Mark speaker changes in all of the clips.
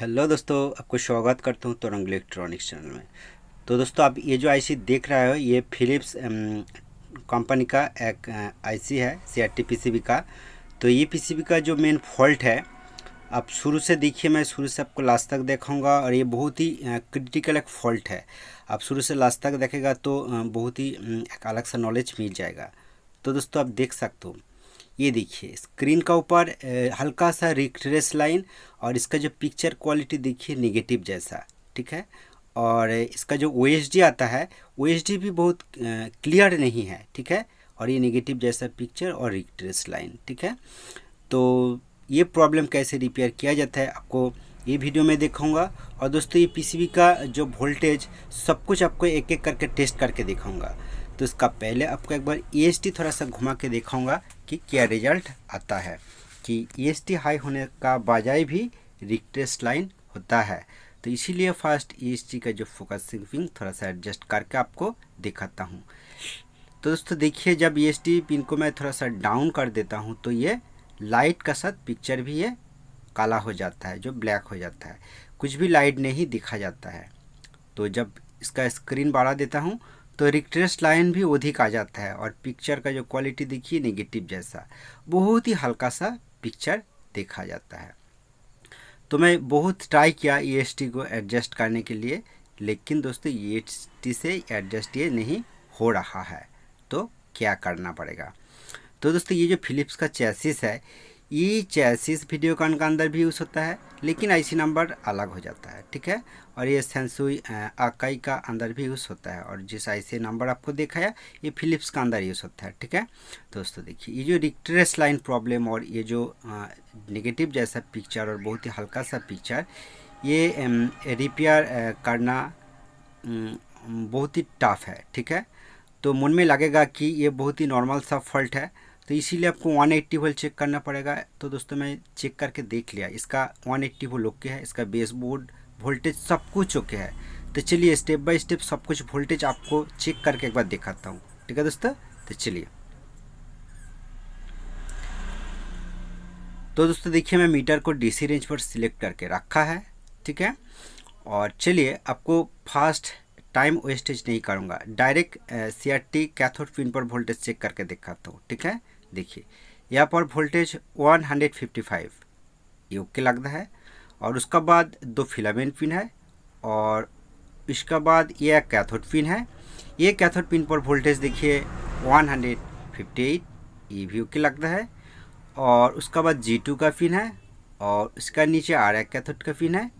Speaker 1: hello दोस्तों आपको स्वागत करता हूँ तरंग इलेक्ट्रॉनिक्स चैनल में तो दोस्तों आप ये जो आईसी देख रहे हो ये फिलिप्स कंपनी का एक आईसी है सीआरटी पीसीबी का तो ये पीसीबी का जो मेन फॉल्ट है आप शुरू से देखिए मैं शुरू से आपको लास्ट तक देखाऊंगा और ये बहुत ही क्रिटिकल एक फॉल्ट है आप शुरू से लास्ट तक देखेगा तो बहुत ही एक अलग सा नॉलेज मिल जाएगा तो दोस्तों आप देख सकते हो ये देखिए स्क्रीन का ऊपर हल्का सा रिक्ट्रेस लाइन और इसका जो पिक्चर क्वालिटी देखिए निगेटिव जैसा ठीक है और इसका जो ओ आता है ओ भी बहुत क्लियर नहीं है ठीक है और ये नेगेटिव जैसा पिक्चर और रिक्ट्रेस लाइन ठीक है तो ये प्रॉब्लम कैसे रिपेयर किया जाता है आपको ये वीडियो में देखूँगा और दोस्तों ये पीसीबी का जो वोल्टेज सब कुछ आपको एक एक करके टेस्ट करके दिखाऊंगा तो इसका पहले आपको एक बार ई e थोड़ा सा घुमा के देखाऊंगा कि क्या रिजल्ट आता है कि ई e हाई होने का बजाय भी रिक्टेस्ट लाइन होता है तो इसीलिए फर्स्ट ई e का जो फोकसिंग थोड़ा सा एडजस्ट करके आपको दिखाता हूँ तो दोस्तों देखिए जब ई पिन को मैं थोड़ा सा डाउन कर देता हूँ तो ये लाइट का साथ पिक्चर भी ये काला हो जाता है जो ब्लैक हो जाता है कुछ भी लाइट नहीं दिखा जाता है तो जब इसका स्क्रीन बढ़ा देता हूँ तो रिक्ट्रेस लाइन भी अधिक आ जाता है और पिक्चर का जो क्वालिटी देखिए नेगेटिव जैसा बहुत ही हल्का सा पिक्चर देखा जाता है तो मैं बहुत ट्राई किया ई e को एडजस्ट करने के लिए लेकिन दोस्तों ई e से एडजस्ट ये नहीं हो रहा है तो क्या करना पड़ेगा तो दोस्तों ये जो फिलिप्स का चैसिस है ई चैसिस वीडियो कॉन का अंदर भी यूज़ होता है लेकिन आईसी नंबर अलग हो जाता है ठीक है और ये सेंसुई आकाई का अंदर भी यूज़ होता है और जिस आईसी नंबर आपको देखा है ये फिलिप्स का अंदर यूज़ होता है ठीक है दोस्तों देखिए ये जो रिक्ट्रेस लाइन प्रॉब्लम और ये जो नेगेटिव जैसा पिक्चर और बहुत ही हल्का सा पिक्चर ये रिपेयर करना बहुत ही टफ है ठीक है तो मन में लगेगा कि ये बहुत ही नॉर्मल सा फॉल्ट है तो इसीलिए आपको 180 एट्टी वोल्ट चेक करना पड़ेगा तो दोस्तों मैं चेक करके देख लिया इसका 180 एट्टी वोल्ट ओके है इसका बेस बोर्ड वोल्टेज सब कुछ ओके है तो चलिए स्टेप बाय स्टेप सब कुछ वोल्टेज आपको चेक करके एक बार दिखाता हूँ ठीक है दोस्तों तो चलिए तो दोस्तों देखिए मैं मीटर को सी रेंज पर सिलेक्ट करके रखा है ठीक है और चलिए आपको फास्ट टाइम वेस्टेज नहीं करूँगा direct C R T cathode pin पर वोल्टेज चेक करके दिखाता हूँ ठीक है देखिए यहाँ पर वोल्टेज 155 ये ओके लगता है और उसका बाद दो फिलामेंट पिन है और इसका बाद ये कैथोड पिन है ये कैथोड पिन पर वोल्टेज देखिए 158 ये भी ओके लगता है और उसका बाद G2 का पिन है और इसका नीचे आर एक कैथोड का पिन है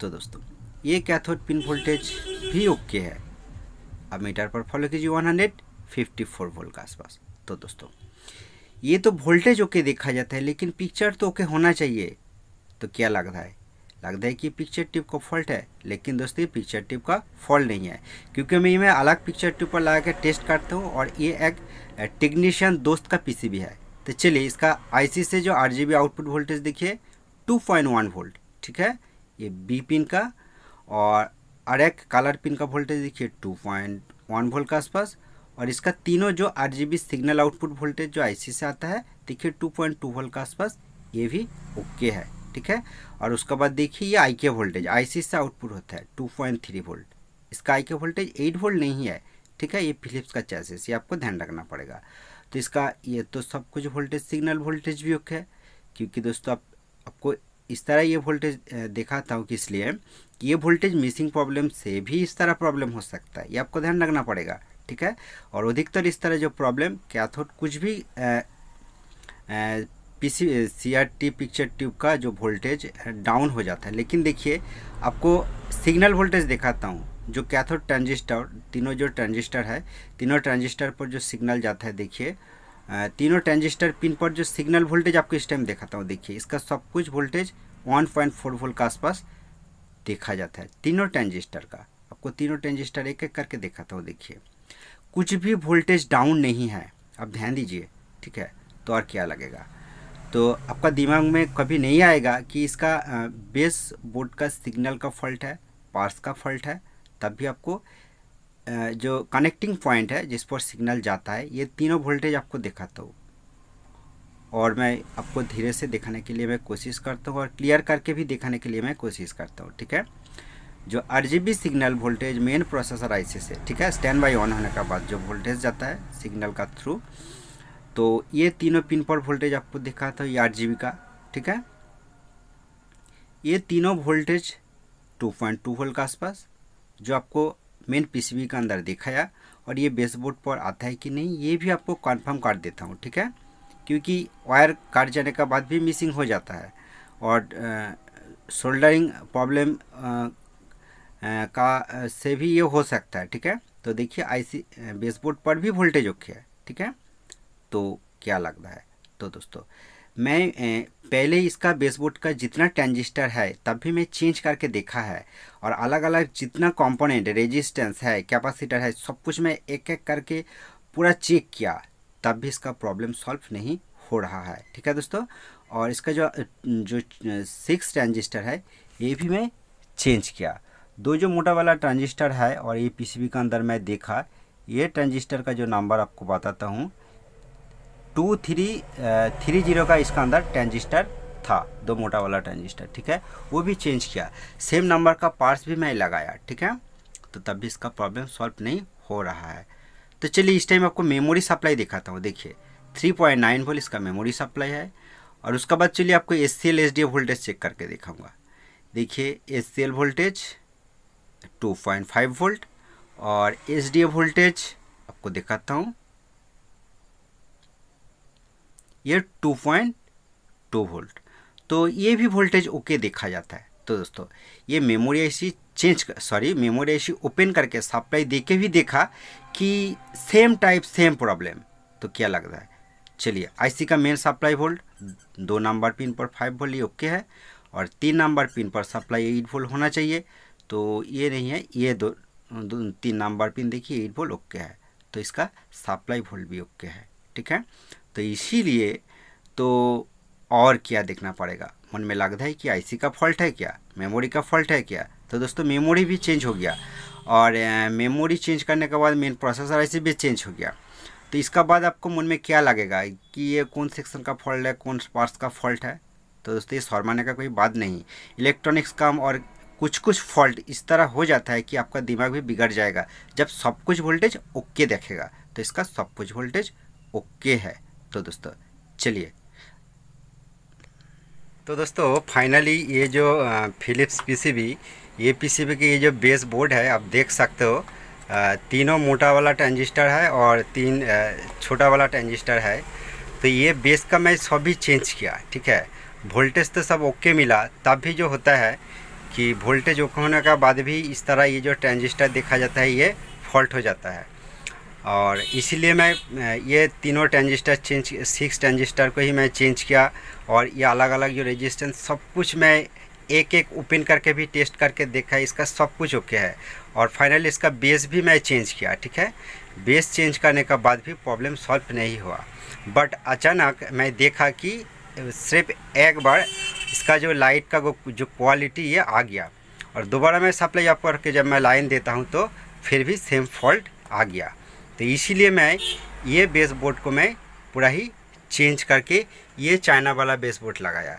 Speaker 1: तो दोस्तों ये कैथोड पिन वोल्टेज भी ओके है अब मीटर पर फॉलो कीजिए 154 वोल्ट के आसपास तो दोस्तों ये तो वोल्टेज ओके देखा जाता है लेकिन पिक्चर तो ओके होना चाहिए तो क्या लगता है लगता है कि पिक्चर टिप का फॉल्ट है लेकिन दोस्तों ये पिक्चर टिप का फॉल्ट नहीं है क्योंकि मैं मैं अलग पिक्चर ट्यूब पर लगा के टेस्ट करता हूँ और ये एक टेक्नीशियन दोस्त का भी है तो चलिए इसका आई से जो आर आउटपुट वोल्टेज देखिए टू वोल्ट ठीक है ये बी पिन का और अरेक कलर पिन का वोल्टेज देखिए 2.1 वोल्ट के आसपास और इसका तीनों जो आठ सिग्नल आउटपुट वोल्टेज जो आईसी से आता है देखिए टू पॉइंट टू वोल्ट के आसपास ये भी ओके है ठीक है और उसके बाद देखिए ये आई के वोल्टेज आईसी से आउटपुट होता है टू पॉइंट थ्री वोल्ट इसका आई के वोल्टेज एट वोल्ट नहीं है ठीक है ये फिलिप्स का चैसेस ये आपको ध्यान रखना पड़ेगा तो इसका ये तो सब कुछ वोल्टेज सिग्नल वोल्टेज भी ओके है क्योंकि दोस्तों आप आपको इस तरह ये वोल्टेज देखा हूँ कि इसलिए ये वोल्टेज मिसिंग प्रॉब्लम से भी इस तरह प्रॉब्लम हो सकता है ये आपको ध्यान रखना पड़ेगा ठीक है और अधिकतर इस तरह जो प्रॉब्लम कैथोड कुछ भी पीसी सीआरटी पिक्चर ट्यूब का जो वोल्टेज डाउन हो जाता है लेकिन देखिए आपको सिग्नल वोल्टेज दिखाता हूँ जो कैथोड ट्रांजिस्टर तीनों जो ट्रांजिस्टर है तीनों ट्रांजिस्टर पर जो सिग्नल जाता है देखिए तीनों ट्रांजिस्टर पिन पर जो सिग्नल वोल्टेज आपको इस टाइम दिखाता हूँ देखिए इसका सब कुछ वोल्टेज 1.4 पॉइंट वोल्ट के आसपास देखा जाता है तीनों ट्रांजिस्टर का आपको तीनों ट्रांजिस्टर एक एक करके दिखाता हूँ देखिए कुछ भी वोल्टेज डाउन नहीं है आप ध्यान दीजिए ठीक है तो और क्या लगेगा तो आपका दिमाग में कभी नहीं आएगा कि इसका बेस बोर्ड का सिग्नल का फॉल्ट है पार्स का फॉल्ट है तब भी आपको जो कनेक्टिंग पॉइंट है जिस पर सिग्नल जाता है ये तीनों वोल्टेज आपको दिखाता हूँ और मैं आपको धीरे से दिखाने के लिए मैं कोशिश करता हूँ और क्लियर करके भी दिखाने के लिए मैं कोशिश करता हूँ ठीक है जो R signal voltage main processor IC से ठीक है स्टैंड बाई ऑन होने के बाद जो वोल्टेज जाता है सिग्नल का थ्रू तो ये तीनों पिन पर वोल्टेज आपको दिखा था ये आठ का ठीक है ये तीनों वोल्टेज 2.2 पॉइंट वोल्ट के आसपास जो आपको मेन पीसीबी के अंदर दिखाया और ये बेसबोर्ड पर आता है कि नहीं ये भी आपको कन्फर्म कर देता हूँ ठीक है क्योंकि वायर काट जाने के बाद भी मिसिंग हो जाता है और शोल्डरिंग प्रॉब्लम का से भी ये हो सकता है ठीक है तो देखिए आईसी बेसबोर्ड पर भी वोल्टेज ओके है ठीक है तो क्या लग रहा है तो दोस्तों मैं पहले इसका बेसबोर्ड का जितना ट्रांजिस्टर है तब भी मैं चेंज करके देखा है और अलग अलग जितना कंपोनेंट रेजिस्टेंस है कैपेसिटर है सब कुछ मैं एक एक करके पूरा चेक किया तब भी इसका प्रॉब्लम सॉल्व नहीं हो रहा है ठीक है दोस्तों और इसका जो जो सिक्स ट्रांजिस्टर है ये भी मैं चेंज किया दो जो मोटा वाला ट्रांजिस्टर है और ये पीसीबी का अंदर मैं देखा ये ट्रांजिस्टर का जो नंबर आपको बताता हूँ टू थ्री थ्री जीरो का इसका अंदर ट्रांजिस्टर था दो मोटा वाला ट्रांजिस्टर ठीक है वो भी चेंज किया सेम नंबर का पार्ट्स भी मैं लगाया ठीक है तो तब भी इसका प्रॉब्लम सॉल्व नहीं हो रहा है तो चलिए इस टाइम आपको मेमोरी सप्लाई दिखाता हूँ देखिए 3.9 पॉइंट वोल्ट इसका मेमोरी सप्लाई है और उसके बाद चलिए आपको एस सी वोल्टेज चेक करके दिखाऊँगा देखिए एस वोल्टेज 2.5 वोल्ट और एच वोल्टेज आपको दिखाता हूँ ये 2.2 वोल्ट तो ये भी वोल्टेज ओके देखा जाता है तो दोस्तों ये memory C change sorry memory C open करके सप्लाई दे के भी देखा कि सेम टाइप सेम प्रॉब्लम तो क्या लग रहा है चलिए आईसी का मेन सप्लाई वोल्ट दो नंबर पिन पर फाइव वोल्ट ये ओके है और तीन नंबर पिन पर सप्लाई एट वोल्ट होना चाहिए तो ये नहीं है ये दो, दो तीन नंबर पिन देखिए एट वोल्ट ओके है तो इसका सप्लाई वोल्ट भी ओके है ठीक है तो इसीलिए तो और क्या देखना पड़ेगा मन में लगता है कि आईसी का फॉल्ट है क्या मेमोरी का फॉल्ट है क्या तो दोस्तों मेमोरी भी चेंज हो गया और मेमोरी चेंज करने के बाद मेन प्रोसेसर आईसी भी चेंज हो गया तो इसका बाद आपको मन में क्या लगेगा कि ये कौन सेक्शन का फॉल्ट है कौन पार्ट्स का फॉल्ट है तो दोस्तों ये शर्माने का कोई बात नहीं इलेक्ट्रॉनिक्स काम और कुछ कुछ फॉल्ट इस तरह हो जाता है कि आपका दिमाग भी बिगड़ जाएगा जब सब कुछ वोल्टेज ओके देखेगा तो इसका सब कुछ वोल्टेज ओके है तो दोस्तों चलिए तो दोस्तों फाइनली ये जो फिलिप्स पीसीबी ये पीसीबी की ये जो बेस बोर्ड है आप देख सकते हो तीनों मोटा वाला ट्रांजिस्टर है और तीन छोटा वाला ट्रांजिस्टर है तो ये बेस का मैं सभी चेंज किया ठीक है वोल्टेज तो सब ओके मिला तब भी जो होता है कि वोल्टेज ओके होने का बाद भी इस तरह ये जो ट्रांजिस्टर देखा जाता है ये फॉल्ट हो जाता है और इसीलिए मैं ये तीनों ट्रांजिस्टर चेंज सिक्स ट्रांजिस्टर को ही मैं चेंज किया और ये अलग अलग जो रेजिस्टेंस सब कुछ मैं एक एक ओपन करके भी टेस्ट करके देखा इसका सब कुछ ओके है और फाइनली इसका बेस भी मैं चेंज किया ठीक है बेस चेंज करने का बाद भी प्रॉब्लम सॉल्व नहीं हुआ बट अचानक मैं देखा कि सिर्फ एक बार इसका जो लाइट का जो क्वालिटी ये आ गया और दोबारा मैं सप्लाई आप करके जब मैं लाइन देता हूँ तो फिर भी सेम फॉल्ट आ गया तो इसीलिए मैं ये बेस बोर्ड को मैं पूरा ही चेंज करके ये चाइना वाला बेस बोर्ड लगाया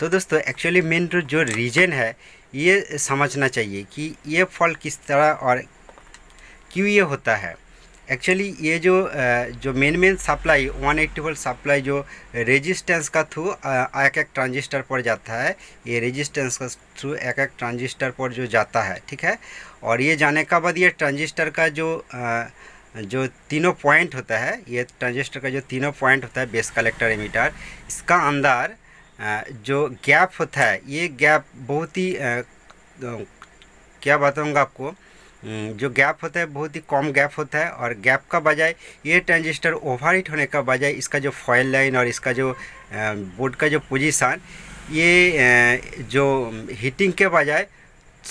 Speaker 1: तो दोस्तों एक्चुअली मेन जो रीजन है ये समझना चाहिए कि ये फॉल्ट किस तरह और क्यों ये होता है एक्चुअली ये जो जो main main supply 180 eighty volt supply जो रेजिस्टेंस का थ्रू एक एक ट्रांजिस्टर पर जाता है ये रेजिस्टेंस का थ्रू एक एक ट्रांजिस्टर पर जो जाता है ठीक है और ये जाने का बाद ये ट्रांजिस्टर का जो जो तीनों पॉइंट होता है ये ट्रांजिस्टर का जो तीनों पॉइंट होता है बेस कलेक्टर एमीटर इसका अंदर जो गैप होता है ये गैप बहुत ही क्या बताऊँगा आपको हम्म, जो गैप होता है बहुत ही कम गैप होता है और गैप का बजाय ये ट्रांजिस्टर हीट होने का बजाय इसका जो फॉयल लाइन और इसका जो बोर्ड का जो पोजीशन ये जो हीटिंग के बजाय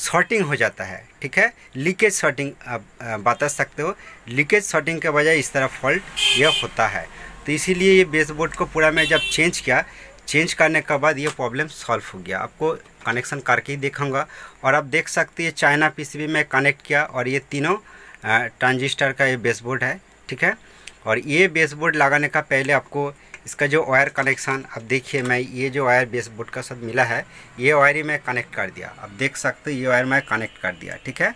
Speaker 1: शॉर्टिंग हो जाता है ठीक है लीकेज शॉर्टिंग आप बता सकते हो लीकेज शॉर्टिंग के बजाय इस तरह फॉल्ट यह होता है तो इसीलिए ये बेस बोर्ड को पूरा मैं जब चेंज किया चेंज करने के बाद ये प्रॉब्लम सॉल्व हो गया आपको कनेक्शन करके ही देखूँगा और आप देख सकते हैं चाइना पीसीबी में कनेक्ट किया और ये तीनों ट्रांजिस्टर का ये बेसबोर्ड है ठीक है और ये बेसबोर्ड लगाने का पहले आपको इसका जो वायर कनेक्शन अब देखिए मैं ये जो वायर बेसबोर्ड का साथ मिला है ये वायर ही मैं कनेक्ट कर दिया अब देख सकते हो ये वायर मैं कनेक्ट कर दिया ठीक है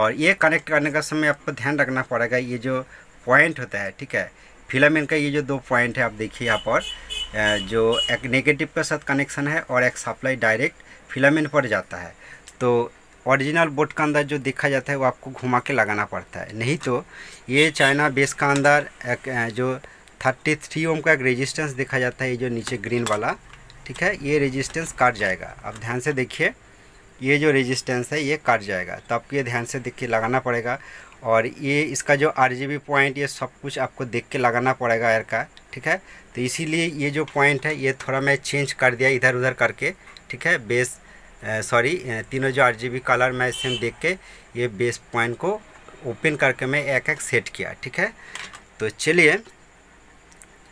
Speaker 1: और ये कनेक्ट करने का समय आपको ध्यान रखना पड़ेगा ये जो पॉइंट होता है ठीक है फिलामेंट का ये जो दो पॉइंट है आप देखिए यहाँ पर जो एक नेगेटिव के साथ कनेक्शन है और एक सप्लाई डायरेक्ट फिलामेंट पर जाता है तो ओरिजिनल बोट का अंदर जो देखा जाता है वो आपको घुमा के लगाना पड़ता है नहीं तो ये चाइना बेस का अंदर एक जो थर्टी थ्री ओम का एक रेजिस्टेंस देखा जाता है ये जो नीचे ग्रीन वाला ठीक है ये रेजिस्टेंस काट जाएगा अब ध्यान से देखिए ये जो रेजिस्टेंस है ये काट जाएगा तो आपको ये ध्यान से देख के लगाना पड़ेगा और ये इसका जो आर पॉइंट ये सब कुछ आपको देख के लगाना पड़ेगा एयर का ठीक है तो इसीलिए ये जो पॉइंट है ये थोड़ा मैं चेंज कर दिया इधर उधर करके ठीक है बेस सॉरी तीनों जो आर कलर मैं सेम देख के ये बेस पॉइंट को ओपन करके मैं एक एक सेट किया ठीक है तो चलिए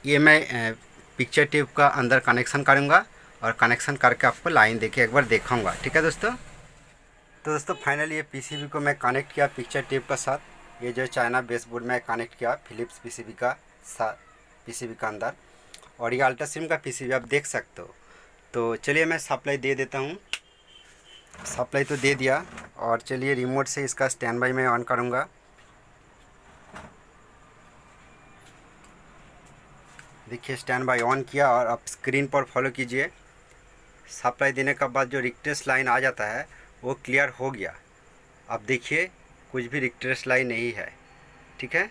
Speaker 1: ये मैं पिक्चर ट्यूब का अंदर कनेक्शन करूँगा और कनेक्शन करके आपको लाइन देखे एक बार देखाऊँगा ठीक है दोस्तों तो दोस्तों फाइनली ये पीसीबी को मैं कनेक्ट किया पिक्चर ट्यूब का साथ ये जो चाइना बेसबोर्ड में कनेक्ट किया फिलिप्स पीसीबी का साथ पीसीबी का अंदर और ये अल्ट्रा सिम का पीसीबी आप देख सकते हो तो चलिए मैं सप्लाई दे देता हूँ सप्लाई तो दे दिया और चलिए रिमोट से इसका स्टैंड बाई में ऑन करूँगा देखिए स्टैंड बाई ऑन किया और आप स्क्रीन पर फॉलो कीजिए सप्लाई देने के बाद जो रिक्टेस लाइन आ जाता है वो क्लियर हो गया अब देखिए कुछ भी रिक्टेस लाइन नहीं है ठीक है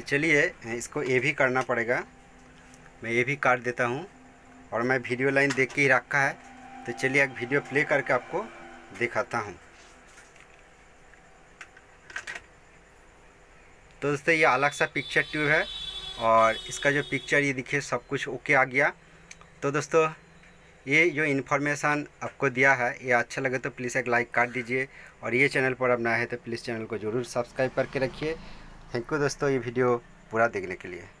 Speaker 1: तो चलिए इसको ये भी करना पड़ेगा मैं ये भी काट देता हूँ और मैं वीडियो लाइन देख के ही रखा है तो चलिए एक वीडियो प्ले करके आपको दिखाता हूँ तो दोस्तों ये अलग सा पिक्चर ट्यूब है और इसका जो पिक्चर ये दिखे सब कुछ ओके आ गया तो दोस्तों ये जो इन्फॉर्मेशन आपको दिया है ये अच्छा लगे तो प्लीज़ एक लाइक कर दीजिए और ये चैनल पर अब नया है तो प्लीज़ चैनल को ज़रूर सब्सक्राइब करके रखिए थैंक यू दोस्तों ये वीडियो पूरा देखने के लिए